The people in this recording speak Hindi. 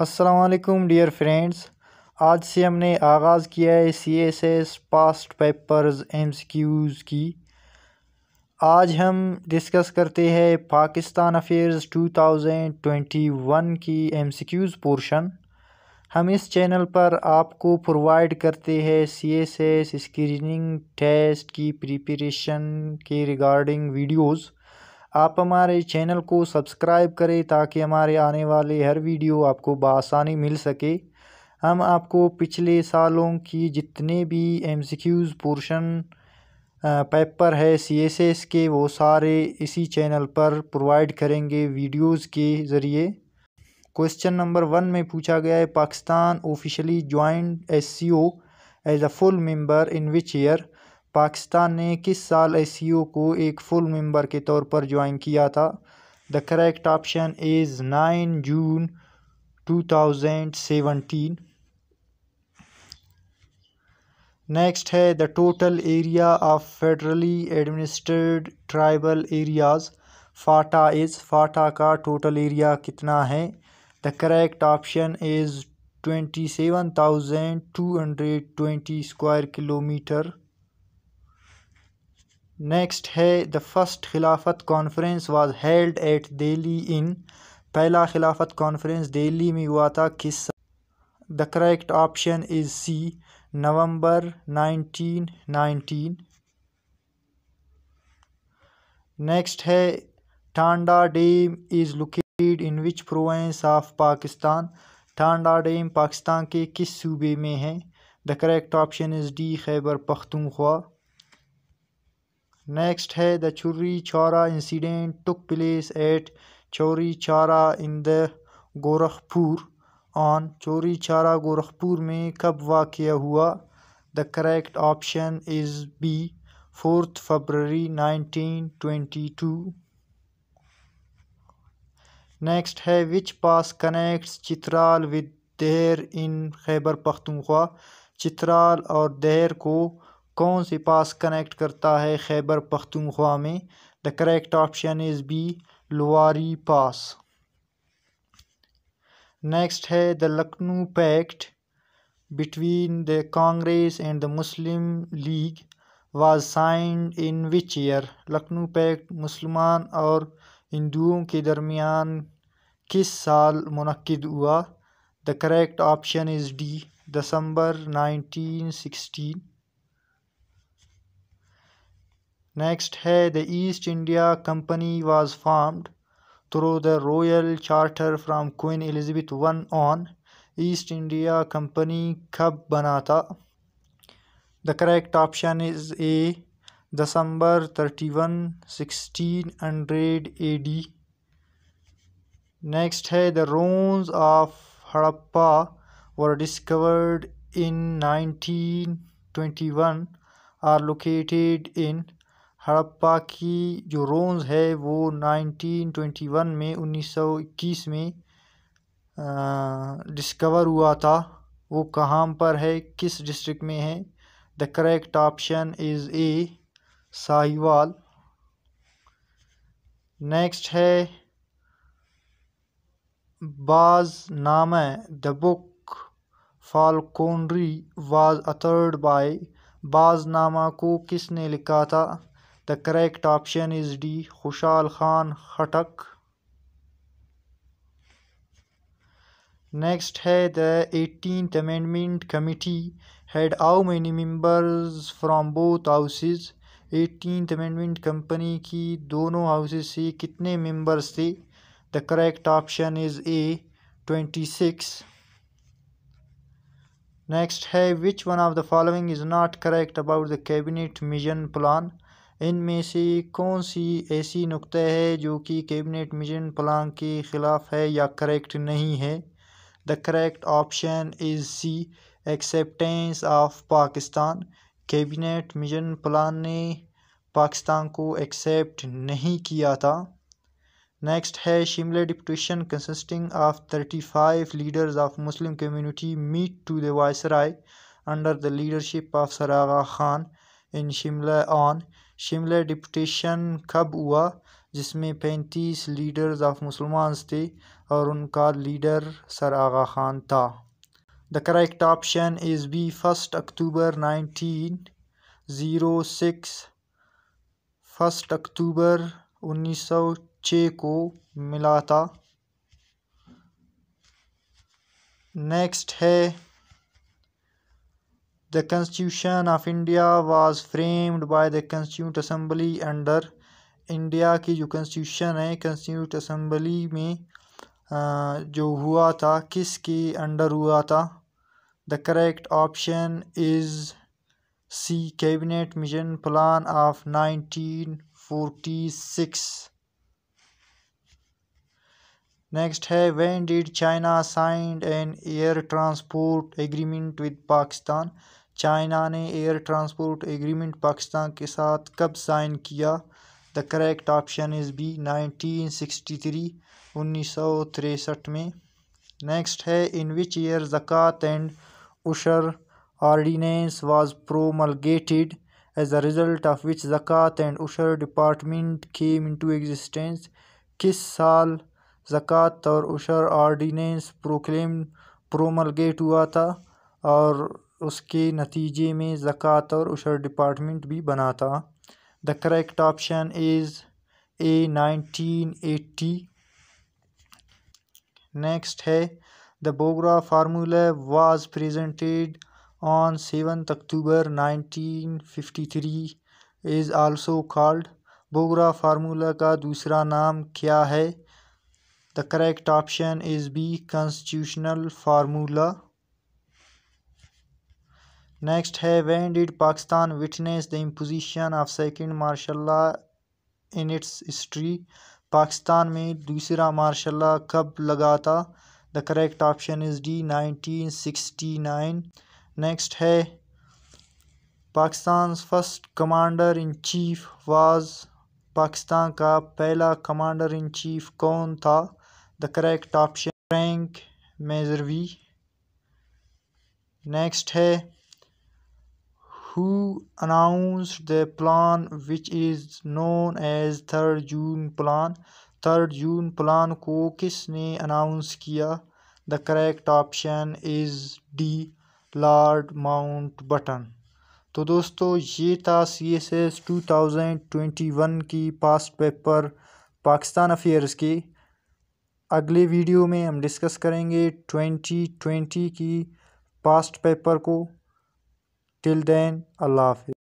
अस्सलाम डियर फ्रेंड्स आज से हमने आगाज़ किया है C S S past papers MCQs की आज हम डिस्कस करते हैं पाकिस्तान अफेयर्स 2021 की एम सिक्यूज़ पोर्शन हम इस चैनल पर आपको प्रोवाइड करते हैं C S S screening test की प्रिपरेशन के रिगार्डिंग वीडियोज़ आप हमारे चैनल को सब्सक्राइब करें ताकि हमारे आने वाले हर वीडियो आपको बसानी मिल सके हम आपको पिछले सालों की जितने भी MCQs portion paper है सी एस एस के वो सारे इसी चैनल पर प्रोवाइड करेंगे वीडियोस के ज़रिए क्वेश्चन नंबर वन में पूछा गया है Pakistan officially joined S C O as a full member in which year Pakistan ने किस साल एस को एक फुल मेंबर के तौर पर ज्वाइन किया था the correct option is nine June two thousand seventeen next है the total area of federally administered tribal areas FATA is FATA का टोटल एरिया कितना है the correct option is twenty seven thousand two hundred twenty square kilometre next है the first Khilafat conference was held at Delhi in पहला खिलाफत कॉन्फ्रेंस दिल्ली में हुआ था किस the correct option is C November 1919 next है Tanda dam is located in which province of Pakistan Tanda dam Pakistan के किस सूबे में है the correct option is D Khyber Pakhtunkhwa next है the Chauri Chaura incident took place at चोरी छारा इन द गोरखपुर ऑन चोरी छारा गोरखपुर में कब वाक़ हुआ the correct option is B fourth February nineteen twenty two next है which pass connects Chitral with Dir in Khyber Pakhtunkhwa Chitral और देहर को कौन से पास कनेक्ट करता है खैबर पख्तूनख्वा में the correct option is B Lowari pass next है the Lucknow pact between the Congress and the Muslim League was signed in which year Lucknow pact मुसलमान और हिंदुओं के दरमियान किस साल मनद हुआ the correct option is D December nineteen sixteen Next है the East India Company was formed through the royal charter from Queen Elizabeth I on. East India Company कब बना था The correct option is A. December 31, 1600 AD. Next है the ruins of Harappa were discovered in 1921 are located in Harappa की जो रोन्स है वो 1921 में 1921 में डिस्कवर हुआ था वो कहाँ पर है किस डिस्ट्रिक्ट में है the correct option is A Sahiwal next है Baz Nama the book falconry was authored by Baz Nama को किसने लिखा था the correct option is D Khushal Khan Khattak next है the eighteen amendment committee had how many members from both houses eighteen amendment committee की दोनों हाउसेज से कितने मेम्बर्स थे the correct option is A twenty six next है which one of the following is not correct about the cabinet mission plan इनमें से कौन सी ऐसी नुक्ता है जो कि कैबिनेट मिशन प्लान के ख़िलाफ़ है या करेक्ट नहीं है the correct option is C acceptance of Pakistan cabinet mission plan ने पाकिस्तान को एक्सेप्ट नहीं किया था नेक्स्ट है Shimla deputation consisting of thirty five leaders of Muslim community meet to the viceroy under the leadership of सरागा Khan in Shimla on Shimla डिपटेशन कब हुआ जिसमें पैंतीस लीडर्स ऑफ मुसलमान्स थे और उनका लीडर सर आगा ख़ान था the correct option is B first October nineteen zero six first October उन्नीस सौ छः को मिला था नेक्स्ट है the constitution of India was framed by the constitute assembly under India की जो कंस्टिट्यूशन है कंस्टिट्यूट असम्बली में uh, जो हुआ था किसके अंडर हुआ था the correct option is C cabinet mission plan of nineteen forty six next है when did China signed an air transport agreement with Pakistan China ने एयर ट्रांसपोर्ट एग्रीमेंट पाकिस्तान के साथ कब साइन किया the correct option is B 1963 1963 में नेक्स्ट है in which year Zakat and Ushr ordinance was promulgated as a result of which Zakat and Ushr department came into existence किस साल जक़ात और उशर ऑर्डिनेंस प्रोक्लेम प्रोमलगेट हुआ था और उसके नतीजे में ज़क़़त और उशर डिपार्टमेंट भी बना था the correct option is A nineteen eighty next है the Bogra formula was presented October nineteen fifty three is also called Bogra formula का दूसरा नाम क्या है the correct option is B constitutional formula next है did did Pakistan witness the imposition of second law in its history Pakistan में दूसरा मार्शल कब लगा था the correct option is D 1969 next है Pakistan first commander in chief was Pakistan का पहला कमांडर इन चीफ कौन था the correct option Frank Messervy next है who announced the plan which is known as third June plan third June plan को किस ने अनाउंस किया the correct option is D Lord Mountbatten तो दोस्तों ये था C S S two thousand twenty one की पास्ट पेपर पाकिस्तान अफेयर्स के अगले वीडियो में हम डिस्कस करेंगे ट्वेंटी ट्वेंटी की पास्ट पेपर को Till then, Allah Hafiz.